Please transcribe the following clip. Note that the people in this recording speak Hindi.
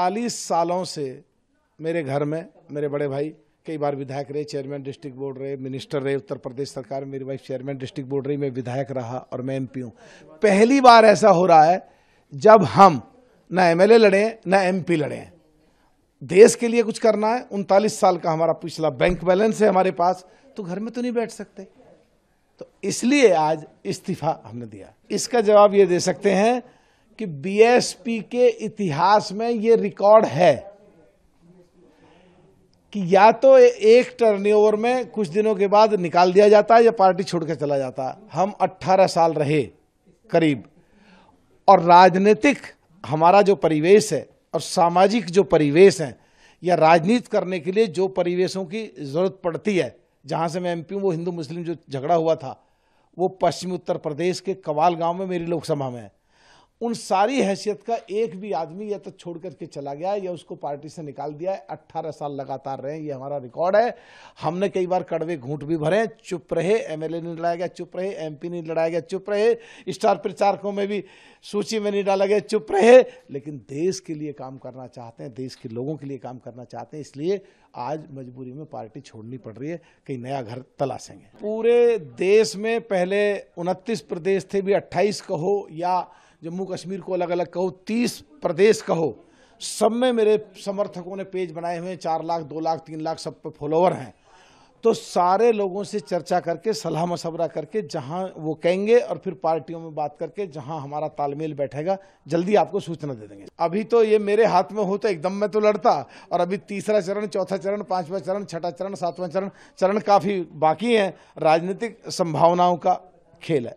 चालीस सालों से मेरे घर में मेरे बड़े भाई कई बार विधायक रहे चेयरमैन डिस्ट्रिक्ट बोर्ड रहे मिनिस्टर रहे उत्तर प्रदेश सरकार में मेरी वाइफ चेयरमैन डिस्ट्रिक्ट बोर्ड रही मैं विधायक रहा और मैं एमपी हूं पहली बार ऐसा हो रहा है जब हम ना एमएलए लड़े ना एमपी लड़े देश के लिए कुछ करना है उनतालीस साल का हमारा पिछला बैंक बैलेंस है हमारे पास तो घर में तो नहीं बैठ सकते तो इसलिए आज इस्तीफा हमने दिया इसका जवाब ये दे सकते हैं कि बीएसपी के इतिहास में ये रिकॉर्ड है कि या तो एक टर्नओवर में कुछ दिनों के बाद निकाल दिया जाता है या पार्टी छोड़कर चला जाता है हम 18 साल रहे करीब और राजनीतिक हमारा जो परिवेश है और सामाजिक जो परिवेश है या राजनीति करने के लिए जो परिवेशों की जरूरत पड़ती है जहां से मैं एमपी पी वो हिंदू मुस्लिम जो झगड़ा हुआ था वो पश्चिमी उत्तर प्रदेश के कवाल गांव में मेरी लोकसभा में है उन सारी हैसियत का एक भी आदमी या तो छोड़ करके चला गया है या उसको पार्टी से निकाल दिया है अट्ठारह साल लगातार रहे ये हमारा रिकॉर्ड है हमने कई बार कड़वे घूंट भी भरे चुप रहे एमएलए नहीं लड़ाया गया चुप रहे एमपी नहीं लड़ाया गया चुप रहे स्टार प्रचारकों में भी सूची में नहीं डाला गया चुप रहे लेकिन देश के लिए काम करना चाहते हैं देश के लोगों के लिए काम करना चाहते हैं इसलिए आज मजबूरी में पार्टी छोड़नी पड़ रही है कहीं नया घर तलाशेंगे पूरे देश में पहले उनतीस प्रदेश थे भी अट्ठाईस कहो या जम्मू कश्मीर को अलग अलग कहो तीस प्रदेश कहो सब में मेरे समर्थकों ने पेज बनाए हुए हैं चार लाख दो लाख तीन लाख सब पे फॉलोवर हैं तो सारे लोगों से चर्चा करके सलाह मशवरा करके जहां वो कहेंगे और फिर पार्टियों में बात करके जहां हमारा तालमेल बैठेगा जल्दी आपको सूचना दे देंगे अभी तो ये मेरे हाथ में हो तो एकदम मैं तो लड़ता और अभी तीसरा चरण चौथा चरण पांचवा चरण छठा चरण सातवां चरण चरण काफ़ी बाकी हैं राजनीतिक संभावनाओं का खेल है